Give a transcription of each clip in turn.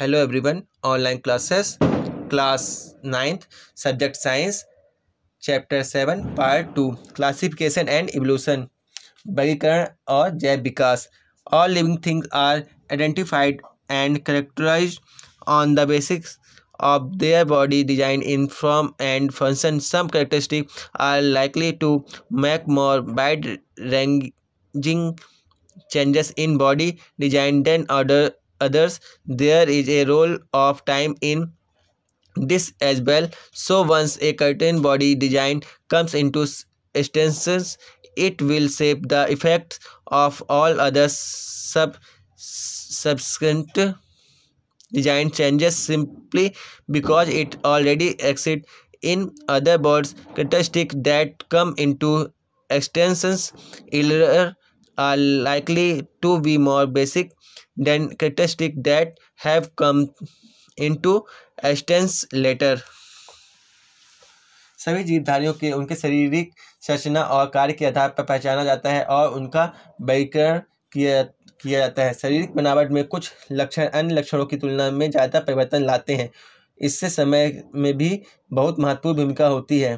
hello everyone online classes class 9th subject science chapter 7 part 2 classification and evolution वर्गीकरण और जैव विकास all living things are identified and characterize on the basics of their body design in form and function some characteristics are likely to make more wide ranging changes in body design than other others there is a role of time in this as well so once a curtain body design comes into instances it will shape the effects of all other sub subsequent design changes simply because it already exists in other boards characteristics that come into extensions earlier. are likely to be more basic than characteristics that have come into existence later. सभी जीवधारियों के उनके शारीरिक संरचना और कार्य के आधार पर पहचाना जाता है और उनका वर्गीकरण किया किया जाता है शारीरिक बनावट में कुछ लक्षण अन्य लक्षणों की तुलना में ज़्यादा परिवर्तन लाते हैं इससे समय में भी बहुत महत्वपूर्ण भूमिका होती है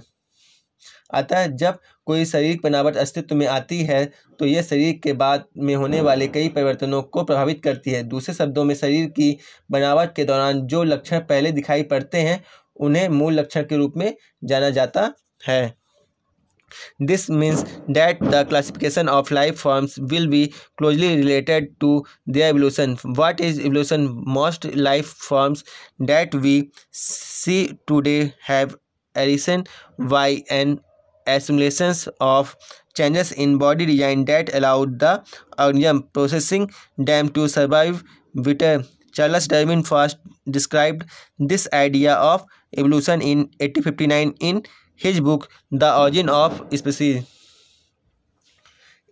अतः जब कोई शरीर बनावट अस्तित्व में आती है तो यह शरीर के बाद में होने वाले कई परिवर्तनों को प्रभावित करती है दूसरे शब्दों में शरीर की बनावट के दौरान जो लक्षण पहले दिखाई पड़ते हैं उन्हें मूल लक्षण के रूप में जाना जाता है this means that the classification of life forms will be closely related to their evolution what is evolution most life forms that we see today have arisen by an accumulations of changes in body design that allowed the organism possessing them to survive better Charles Darwin first described this idea of evolution in eighteen fifty nine in his book the origin of species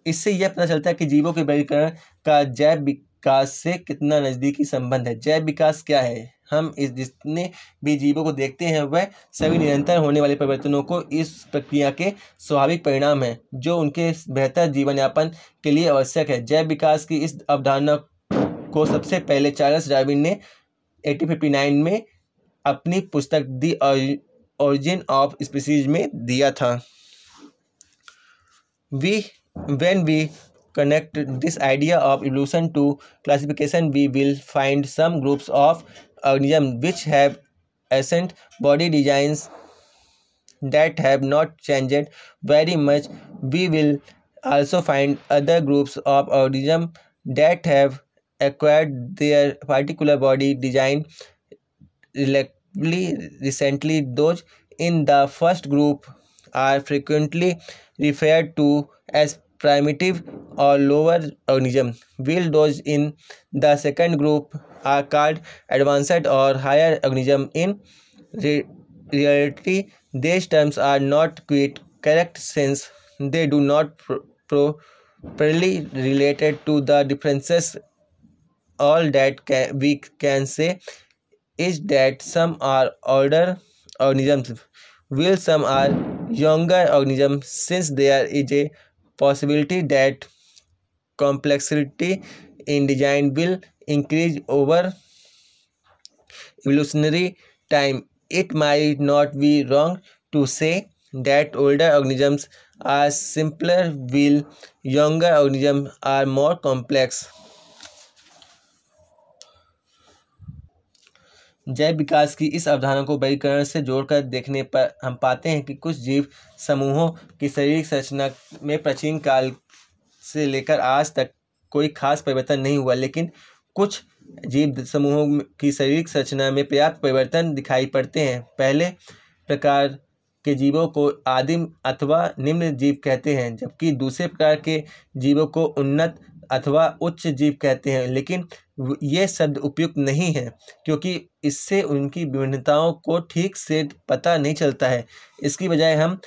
इससे यह पता चलता है कि जीवों के वर्गीकरण का जैव विकास से कितना नज़दीकी संबंध है जैव विकास क्या है हम इस जितने भी जीवों को देखते हैं वह सभी निरंतर होने वाले परिवर्तनों को इस प्रक्रिया के स्वाभाविक परिणाम हैं जो उनके बेहतर जीवन यापन के लिए आवश्यक है जैव विकास की इस अवधारणा को सबसे पहले चार्ल्स डार्विन ने एटीन फिफ्टी नाइन में अपनी पुस्तक दी ओरिजिन ऑफ स्पीसीज में दिया था we when we connect this idea of evolution to classification we will find some groups of organism which have ancient body designs that have not changed very much we will also find other groups of organism that have acquired their particular body design relatively recently those in the first group are frequently referred to as primitive or lower organism while those in the second group are called advanced or higher organism in re reality these terms are not quite correct since they do not pro properly related to the differences all that ca we can say is that some are older organisms while some are younger organisms since there is a possibility that complexity in design will increase over evolutionary time. It might not be wrong to say that older organisms are simpler while younger organisms are more complex. जैव विकास की इस अवधारणा को वर्गीकरण से जोड़कर देखने पर हम पाते हैं कि कुछ जीव समूहों की शारीरिक संरचना में प्राचीन काल से लेकर आज तक कोई खास परिवर्तन नहीं हुआ लेकिन कुछ जीव समूहों की शारीरिक संरचना में पर्याप्त परिवर्तन दिखाई पड़ते हैं पहले प्रकार के जीवों को आदिम अथवा निम्न जीव कहते हैं जबकि दूसरे प्रकार के जीवों को उन्नत अथवा उच्च जीव कहते हैं लेकिन ये शब्द उपयुक्त नहीं है क्योंकि इससे उनकी विभिन्नताओं को ठीक से पता नहीं चलता है इसकी बजाय हम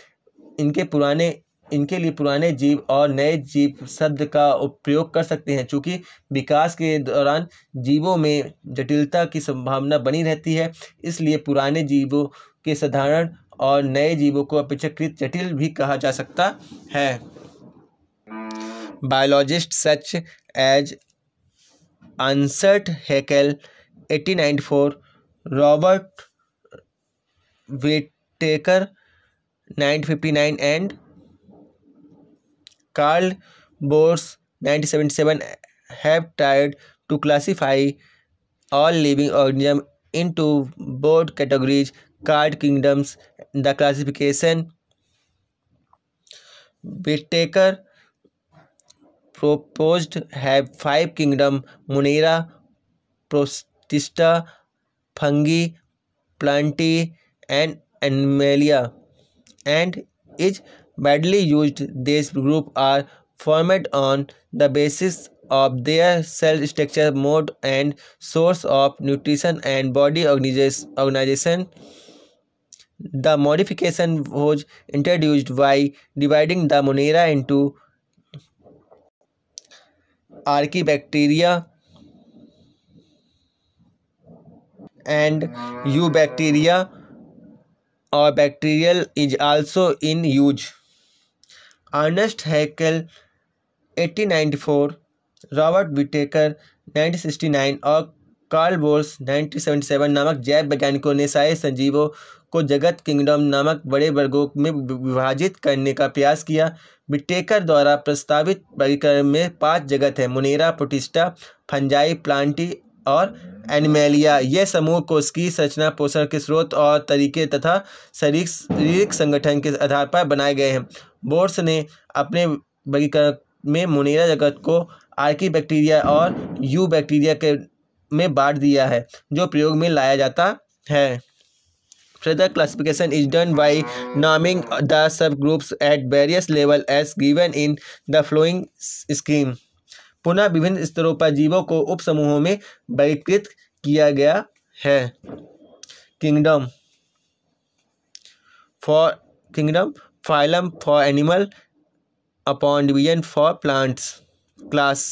इनके पुराने इनके लिए पुराने जीव और नए जीव शब्द का उपयोग कर सकते हैं क्योंकि विकास के दौरान जीवों में जटिलता की संभावना बनी रहती है इसलिए पुराने जीवों के साधारण और नए जीवों को अपेक्षाकृत जटिल भी कहा जा सकता है biologists such as Ansert Haeckel 1894, Robert Whittaker 959 and Carl Boers 1977 have tried to classify all living organisms into broad categories card kingdoms the classification Whittaker proposed have five kingdom: Monera, Protista, Fungi, Plantae and Animalia and is badly used. These groups are formed on the basis of their cell structure, mode and source of nutrition and body organization. The modification was introduced by dividing the Monera into archaebacteria and eubacteria और bacterial is also in use Ernest Haeckel 1894 Robert Whittaker 1969 और Karl bourse 1977 नामक जैव वैज्ञानिकों ने सारे संजीवों को जगत kingdom नामक बड़े वर्गों में विभाजित करने का प्रयास किया बिटेकर द्वारा प्रस्तावित वर्गीकरण में पांच जगत हैं मुनेरा प्रोटिस्टा फंजाई प्लांटी और एनिमेलिया ये समूह को की संरचना पोषण के स्रोत और तरीके तथा शरीर शारीरिक संगठन के आधार पर बनाए गए हैं बोर्ड्स ने अपने वर्गीकरण में मुनेरा जगत को आर्की बैक्टीरिया और यू बैक्टीरिया के में बांट दिया है जो प्रयोग में लाया जाता है Further classification is done by naming the subgroups at various level as given in the following scheme. पुनः विभिन्न स्तरों पर जीवों को उपसमूहों में वर्गीकृत किया गया है kingdom for kingdom phylum for animal upon division for plants class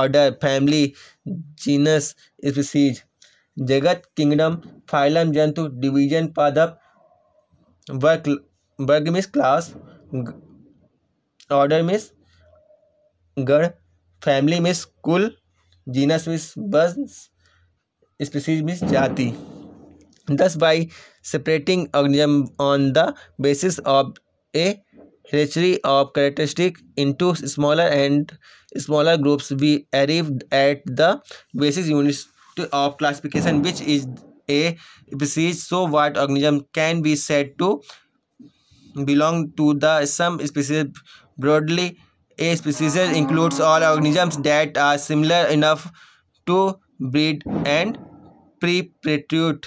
order family genus species जगत किंगडम फाइलम जंतु डिवीजन पादप वर्ग वर्ग मिस क्लास ऑर्डर मिस गढ़ फैमिली मिस कुल जीनस मिस बस स्पीसीज मिस जाति thus by separating organism on the basis of a of of characteristic into smaller and smaller groups we arrived at the basis units of classification which is a species so what organism can be said to belong to the some species broadly a species includes all organisms that are similar enough to breed and preparate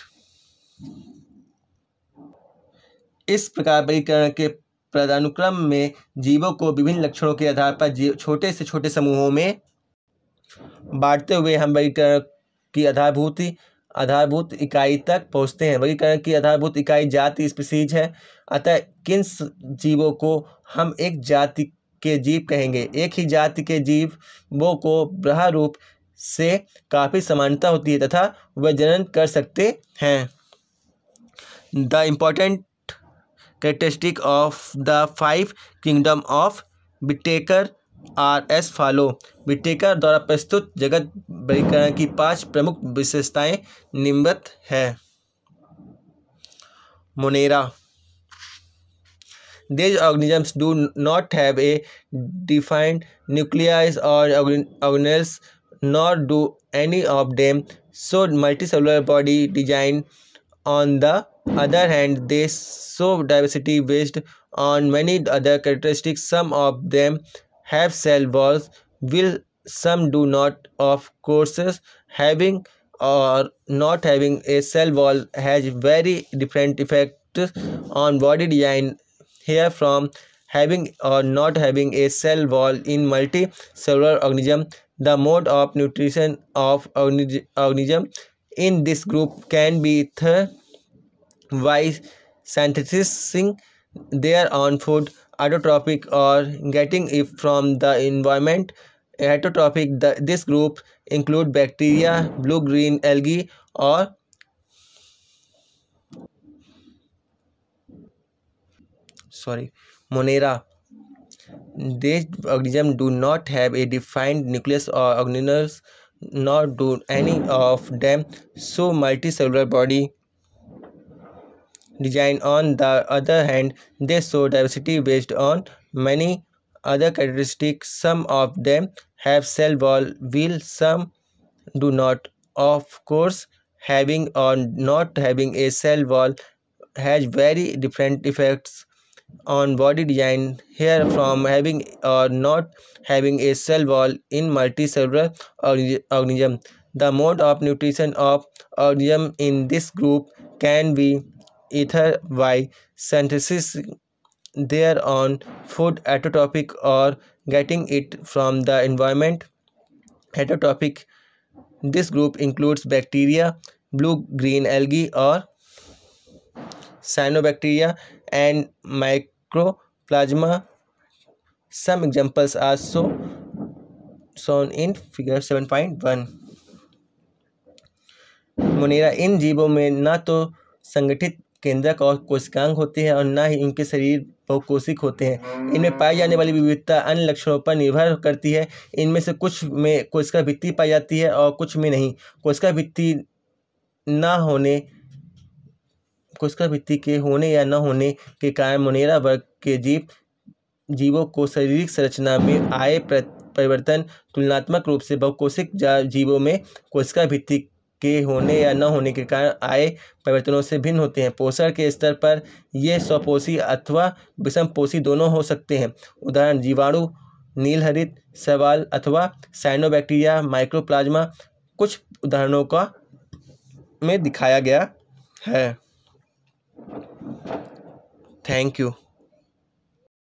इस प्रकार वर्गीकरण के पदानुक्रम में जीवों को विभिन्न लक्षणों के आधार पर छोटे से छोटे समूहों में बांटते हुए हम वर्गीकरण की आधारभूत आधारभूत इकाई तक पहुँचते हैं वर्गीकरण की आधारभूत इकाई जाति स्पीसीज है अतः किन जीवों को हम एक जाति के जीव कहेंगे एक ही जाति के जीवों को ब्रह रूप से काफ़ी समानता होती है तथा वे जनन कर सकते हैं the important characteristic of the five kingdom of Whittaker are as follow Whittaker द्वारा प्रस्तुत जगत वर्गीकरण की पांच प्रमुख विशेषताएं निम्बत है Monera these organisms do not have a defined nucleus और organelles not do any of them show multicellular body design on the other hand they show diversity based on many other characteristics some of them have cell walls will some do not of courses having or not having a cell wall has very different effects on body design here from having or not having a cell wall in multicellular organism the mode of nutrition of organism in this group can be by synthesizing their own food autotrophic or getting it from the environment. Heterotrophic, the, this group include bacteria, blue-green algae or sorry, Monera. These organisms do not have a defined nucleus or organelles, nor do any of them. So multicellular body design on the other hand they show diversity based on many other characteristics some of them have cell wall wheel some do not of course having or not having a cell wall has very different effects on body design here from having or not having a cell wall in multicellular organism the mode of nutrition of organism in this group can be ether by synthesis their own food autotrophic or getting it from the environment heterotrophic this group includes bacteria blue green algae or cyanobacteria and microplasma some examples are so shown in figure 7.1 Monera इन जीवों में ना तो संगठित केंद्रक और कोशिकांग होते हैं और न ही इनके शरीर बहुकोशिक होते हैं इनमें पाई जाने वाली विविधता अन्य लक्षणों पर निर्भर करती है इनमें से कुछ में कोशिका भित्ति पाई जाती है और कुछ में नहीं कोशिका भित्ति ना होने कोशिका भित्ति के होने या न होने के कारण मुनेरा वर्ग के जीव जीवों को शारीरिक संरचना में आए परिवर्तन तुलनात्मक रूप से बहुकोशिक जीवों में कोशिका भित्ति के होने या न होने के कारण आए परिवर्तनों से भिन्न होते हैं पोषण के स्तर पर ये स्वपोषी अथवा विषम पोषी दोनों हो सकते हैं उदाहरण जीवाणु नीलहरित सवाल अथवा साइनोबैक्टीरिया माइक्रोप्लाज्मा कुछ उदाहरणों का में दिखाया गया है थैंक यू